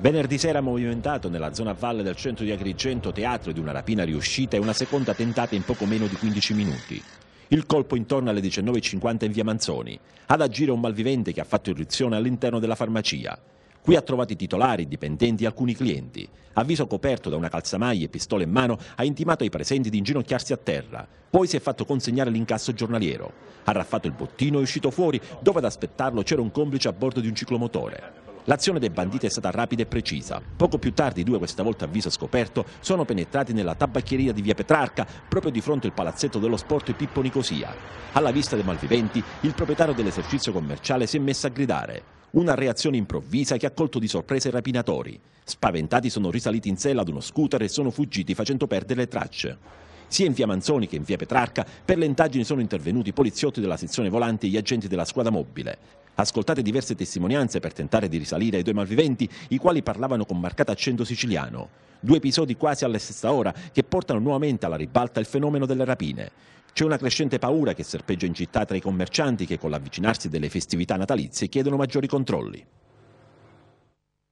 Venerdì sera movimentato nella zona valle del centro di Agrigento, teatro di una rapina riuscita e una seconda tentata in poco meno di 15 minuti. Il colpo intorno alle 19.50 in via Manzoni, ad agire un malvivente che ha fatto irruzione all'interno della farmacia. Qui ha trovato i titolari, i dipendenti e alcuni clienti. A viso coperto da una calzamaglia e pistola in mano, ha intimato ai presenti di inginocchiarsi a terra. Poi si è fatto consegnare l'incasso giornaliero. Ha raffato il bottino e è uscito fuori, dove ad aspettarlo c'era un complice a bordo di un ciclomotore. L'azione dei banditi è stata rapida e precisa. Poco più tardi, due, questa volta a viso scoperto, sono penetrati nella tabacchieria di via Petrarca, proprio di fronte al palazzetto dello sport Pippo Nicosia. Alla vista dei malviventi, il proprietario dell'esercizio commerciale si è messo a gridare. Una reazione improvvisa che ha colto di sorpresa i rapinatori. Spaventati sono risaliti in sella ad uno scooter e sono fuggiti facendo perdere le tracce. Sia in via Manzoni che in via Petrarca per le indagini sono intervenuti i poliziotti della sezione volante e gli agenti della squadra mobile. Ascoltate diverse testimonianze per tentare di risalire ai due malviventi, i quali parlavano con marcato accento siciliano. Due episodi quasi alla stessa ora che portano nuovamente alla ribalta il fenomeno delle rapine. C'è una crescente paura che serpeggia in città tra i commercianti che con l'avvicinarsi delle festività natalizie chiedono maggiori controlli.